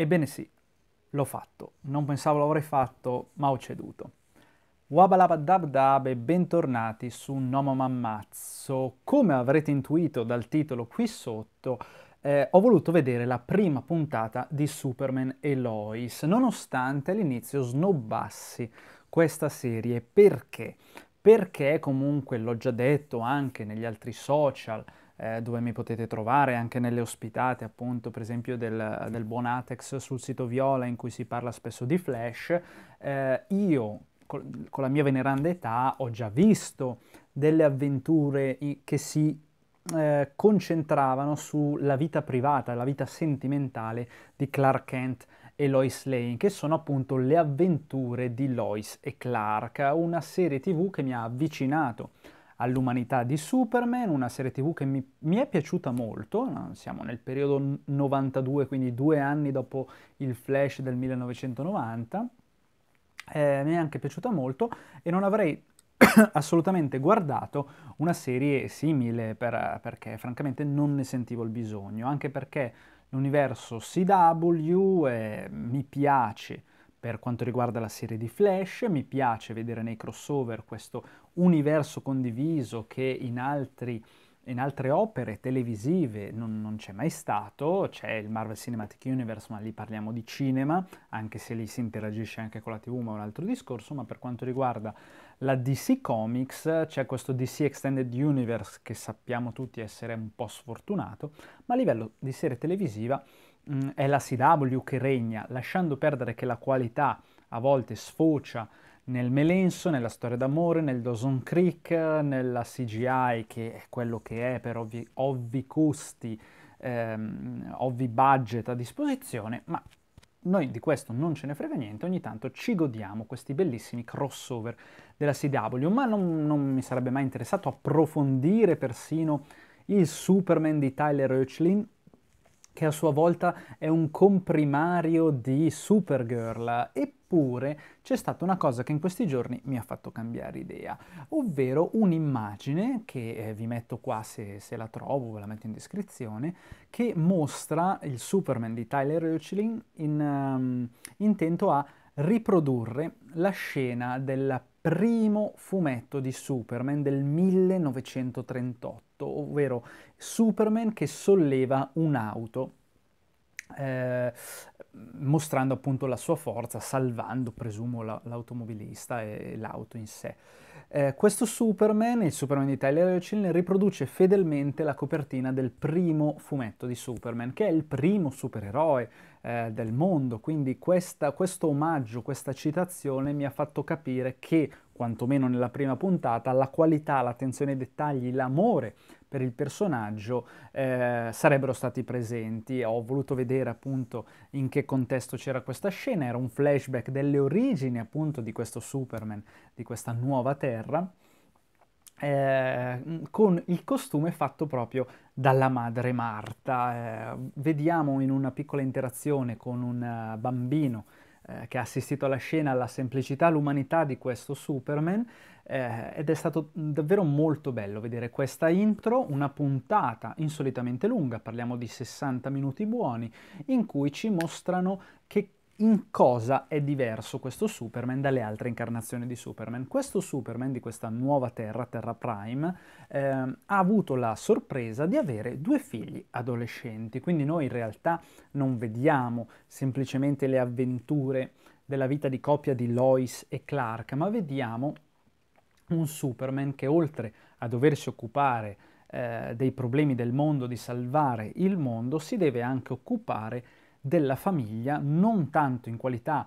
Ebbene sì, l'ho fatto. Non pensavo l'avrei fatto, ma ho ceduto. Wabalaba dab dab e bentornati su Nomo Mammazzo. Come avrete intuito dal titolo qui sotto, eh, ho voluto vedere la prima puntata di Superman e Lois, nonostante all'inizio snobbassi questa serie. Perché? Perché comunque, l'ho già detto anche negli altri social, eh, dove mi potete trovare anche nelle ospitate appunto per esempio del, del Bonatex sul sito Viola in cui si parla spesso di Flash, eh, io con, con la mia veneranda età ho già visto delle avventure che si eh, concentravano sulla vita privata, la vita sentimentale di Clark Kent e Lois Lane, che sono appunto le avventure di Lois e Clark, una serie tv che mi ha avvicinato all'umanità di Superman, una serie tv che mi, mi, è piaciuta molto, siamo nel periodo 92, quindi due anni dopo il Flash del 1990, eh, mi è anche piaciuta molto e non avrei assolutamente guardato una serie simile per, perché francamente non ne sentivo il bisogno, anche perché l'universo CW eh, mi piace per quanto riguarda la serie di Flash, mi piace vedere nei crossover questo universo condiviso che in, altri, in altre opere televisive non, non c'è mai stato, c'è il Marvel Cinematic Universe, ma lì parliamo di cinema, anche se lì si interagisce anche con la TV, ma è un altro discorso, ma per quanto riguarda la DC Comics, c'è questo DC Extended Universe che sappiamo tutti essere un po' sfortunato, ma a livello di serie televisiva Mm, è la CW che regna, lasciando perdere che la qualità a volte sfocia nel Melenso, nella storia d'amore, nel Dawson Creek, nella CGI che è quello che è per ovvi, ovvi costi, ehm, ovvi budget a disposizione, ma noi di questo non ce ne frega niente, ogni tanto ci godiamo questi bellissimi crossover della CW, ma non, non mi sarebbe mai interessato approfondire persino il Superman di Tyler Hoechlin che a sua volta è un comprimario di Supergirl. Eppure c'è stata una cosa che in questi giorni mi ha fatto cambiare idea, ovvero un'immagine che eh, vi metto qua se, se, la trovo, ve la metto in descrizione, che mostra il Superman di Tyler Reuchlin in, um, intento a riprodurre la scena del primo fumetto di Superman del 1938 fatto, ovvero Superman che solleva un'auto. Eh, mostrando appunto la sua forza, salvando, presumo, la, l'automobilista e, l'auto in sé. Eh, questo Superman, il Superman di Tyler O'Connell, riproduce fedelmente la copertina del primo fumetto di Superman, che è il primo supereroe eh, del mondo, quindi questa, questo omaggio, questa citazione mi ha fatto capire che quantomeno nella prima puntata, la qualità, l'attenzione ai dettagli, l'amore per il personaggio eh, sarebbero stati presenti. Ho voluto vedere appunto in che contesto c'era questa scena, era un flashback delle origini appunto di questo Superman, di questa nuova Terra. Eh, con il costume fatto proprio dalla madre Marta. Eh, vediamo in una piccola interazione con un eh, bambino eh, che ha assistito alla scena, alla semplicità, all'umanità di questo Superman eh, ed è stato davvero molto bello vedere questa intro, una puntata insolitamente lunga, parliamo di 60 minuti buoni, in cui ci mostrano in cosa è diverso questo Superman dalle altre incarnazioni di Superman. Questo Superman di questa nuova Terra, Terra Prime, ehm, ha avuto la sorpresa di avere due figli adolescenti, quindi noi in realtà non vediamo semplicemente le avventure della vita di coppia di Lois e Clark, ma vediamo un Superman che oltre a doversi occupare eh, dei problemi del mondo, di salvare il mondo, si deve anche occupare di della famiglia, non tanto in qualità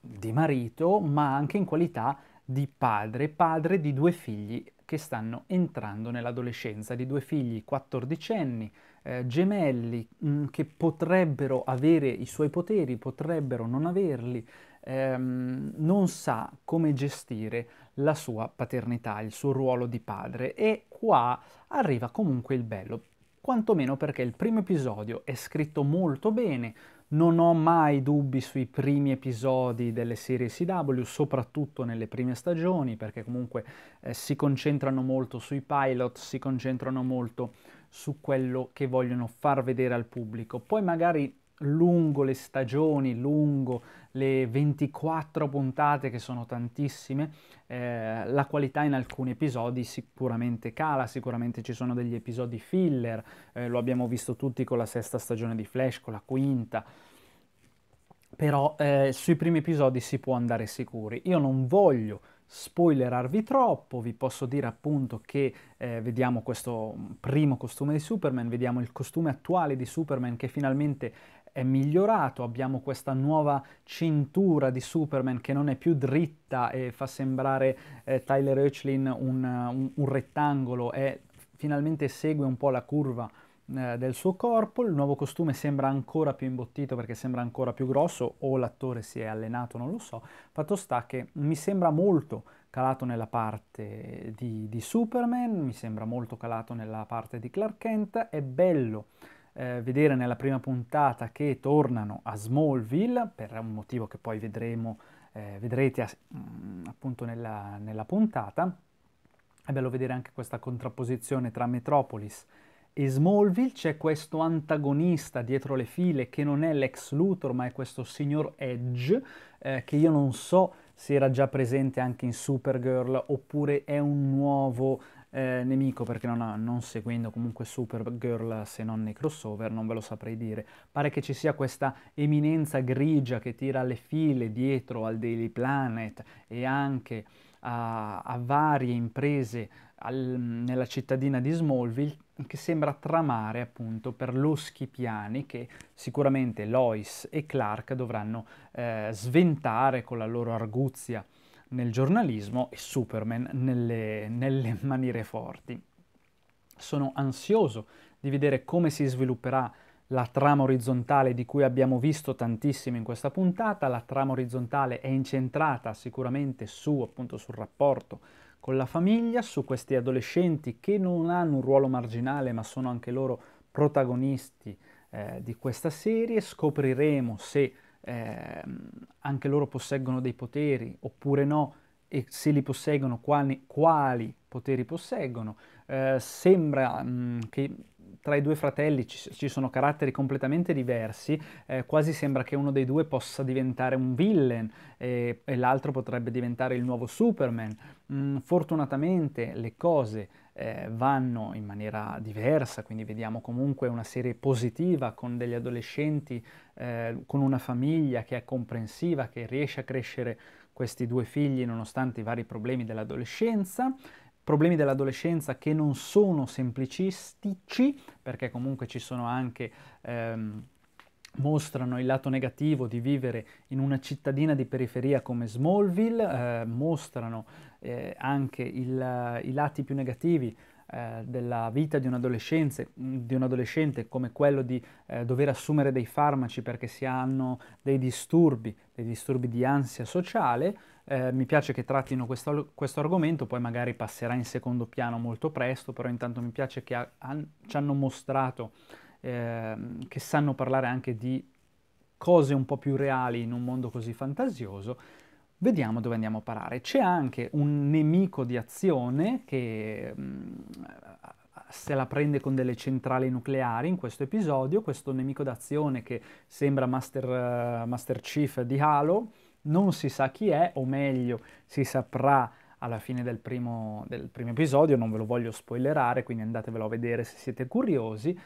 di marito, ma anche in qualità di padre, padre di due figli che stanno entrando nell'adolescenza, di due figli quattordicenni, eh, gemelli, mh, mm, che potrebbero avere i suoi poteri, potrebbero non averli, ehm, non sa come gestire la sua paternità, il suo ruolo di padre e qua arriva comunque il bello, quantomeno perché il primo episodio è scritto molto bene, non ho mai dubbi sui primi episodi delle serie CW, soprattutto nelle prime stagioni, perché comunque eh, si concentrano molto sui pilot, si concentrano molto su quello che vogliono far vedere al pubblico. Poi magari lungo le stagioni, lungo le 24 puntate che sono tantissime, eh, la qualità in alcuni episodi sicuramente cala, sicuramente ci sono degli episodi filler, eh, lo abbiamo visto tutti con la sesta stagione di Flash, con la quinta, però eh, sui primi episodi si può andare sicuri. Io non voglio spoilerarvi troppo, vi posso dire appunto che eh, vediamo questo primo costume di Superman, vediamo il costume attuale di Superman che finalmente è migliorato, abbiamo questa nuova cintura di Superman che non è più dritta e fa sembrare eh, Tyler Hoechlin un, un, un rettangolo e finalmente segue un po' la curva eh, del suo corpo, il nuovo costume sembra ancora più imbottito perché sembra ancora più grosso o l'attore si è allenato, non lo so, fatto sta che mi sembra molto calato nella parte di, di Superman, mi sembra molto calato nella parte di Clark Kent, è bello eh, vedere nella prima puntata che tornano a Smallville, per un motivo che poi vedremo, eh, vedrete a, mh, mm, appunto nella, nella, puntata. È bello vedere anche questa contrapposizione tra Metropolis e Smallville. C'è questo antagonista dietro le file che non è l'ex Luthor, ma è questo signor Edge, eh, che io non so se era già presente anche in Supergirl oppure è un nuovo eh, nemico perché non, ha, non seguendo comunque Supergirl se non nei crossover, non ve lo saprei dire. Pare che ci sia questa eminenza grigia che tira le file dietro al Daily Planet e anche a, a varie imprese al, nella cittadina di Smallville che sembra tramare appunto per loschi piani che sicuramente Lois e Clark dovranno eh, sventare con la loro arguzia nel giornalismo e Superman nelle, nelle maniere forti. Sono ansioso di vedere come si svilupperà la trama orizzontale di cui abbiamo visto tantissimo in questa puntata, la trama orizzontale è incentrata sicuramente su, appunto, sul rapporto con la famiglia, su questi adolescenti che non hanno un ruolo marginale ma sono anche loro protagonisti eh, di questa serie, scopriremo se eh, anche loro posseggono dei poteri oppure no, e se li posseggono quali, quali poteri posseggono. Eh, sembra mh, mm, che tra i due fratelli ci, ci sono caratteri completamente diversi, eh, quasi sembra che uno dei due possa diventare un villain e, e l'altro potrebbe diventare il nuovo Superman. Mm, fortunatamente le cose eh, vanno in maniera diversa, quindi vediamo comunque una serie positiva con degli adolescenti, eh, con una famiglia che è comprensiva, che riesce a crescere questi due figli nonostante i vari problemi dell'adolescenza, problemi dell'adolescenza che non sono semplicistici, perché comunque ci sono anche... Ehm, mostrano il lato negativo di vivere in una cittadina di periferia come Smallville, eh, mostrano eh, anche il, i lati più negativi eh, della vita di un, di un, adolescente, come quello di eh, dover assumere dei farmaci perché si hanno dei disturbi, dei disturbi di ansia sociale. Eh, mi piace che trattino questo, questo, argomento, poi magari passerà in secondo piano molto presto, però intanto mi piace che ha, han, ci hanno mostrato Ehm, che sanno parlare anche di cose un po' più reali in un mondo così fantasioso, vediamo dove andiamo a parare. C'è anche un nemico di azione che mh, mm, se la prende con delle centrali nucleari in questo episodio, questo nemico d'azione che sembra Master, uh, Master Chief di Halo, non si sa chi è, o meglio, si saprà alla fine del primo, del primo episodio, non ve lo voglio spoilerare, quindi andatevelo a vedere se siete curiosi.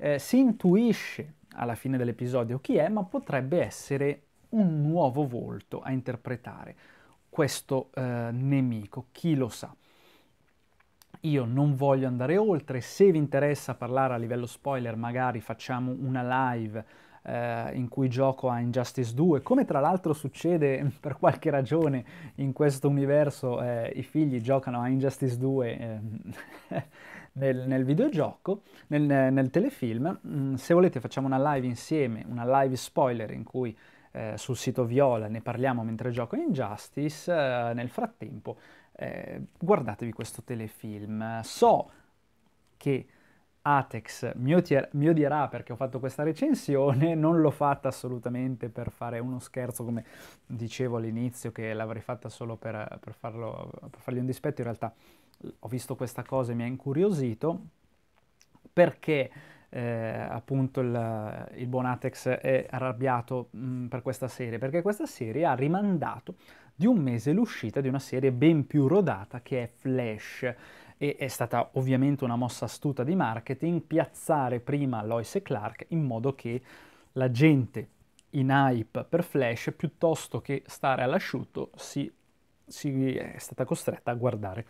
Eh, si intuisce alla fine dell'episodio chi è, ma potrebbe essere un nuovo volto a interpretare questo eh, nemico, chi lo sa. Io non voglio andare oltre, se vi interessa parlare a livello spoiler magari facciamo una live eh, in cui gioco a Injustice 2, come tra l'altro succede per qualche ragione in questo universo, eh, i figli giocano a Injustice 2 nel, nel videogioco, nel, nel telefilm. Mm, se volete facciamo una live insieme, una live spoiler in cui eh, sul sito Viola ne parliamo mentre gioco Injustice. Eh, nel frattempo eh, guardatevi questo telefilm. So che Atex mi, odier- mi, odierà perché ho fatto questa recensione, non l'ho fatta assolutamente per fare uno scherzo come dicevo all'inizio che l'avrei fatta solo per, per, farlo, per fargli un dispetto, in realtà ho visto questa cosa e mi ha incuriosito perché eh, appunto il, il Bonatex è arrabbiato mh, mm, per questa serie, perché questa serie ha rimandato di un mese l'uscita di una serie ben più rodata che è Flash e è stata ovviamente una mossa astuta di marketing piazzare prima Lois e Clark in modo che la gente in hype per Flash piuttosto che stare all'asciutto si, si è stata costretta a guardare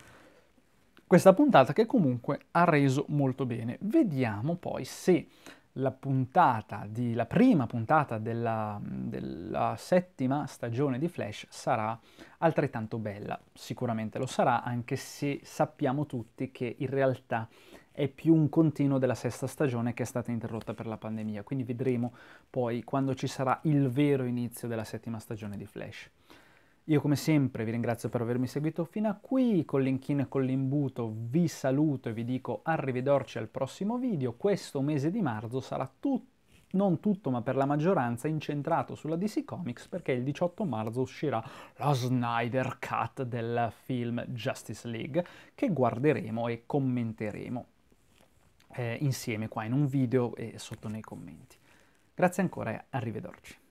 questa puntata che comunque ha reso molto bene. Vediamo poi se la puntata di, la prima puntata della, della, settima stagione di Flash sarà altrettanto bella. Sicuramente lo sarà, anche se sappiamo tutti che in realtà è più un continuo della sesta stagione che è stata interrotta per la pandemia. Quindi vedremo poi quando ci sarà il vero inizio della settima stagione di Flash. Io come sempre vi ringrazio per avermi seguito fino a qui, con l'inchino e con l'imbuto vi saluto e vi dico arrivederci al prossimo video. Questo mese di marzo sarà tutto non tutto ma per la maggioranza incentrato sulla DC Comics perché il 18 marzo uscirà la Snyder Cut del film Justice League che guarderemo e commenteremo eh, insieme qua in un video e sotto nei commenti. Grazie ancora e arrivederci.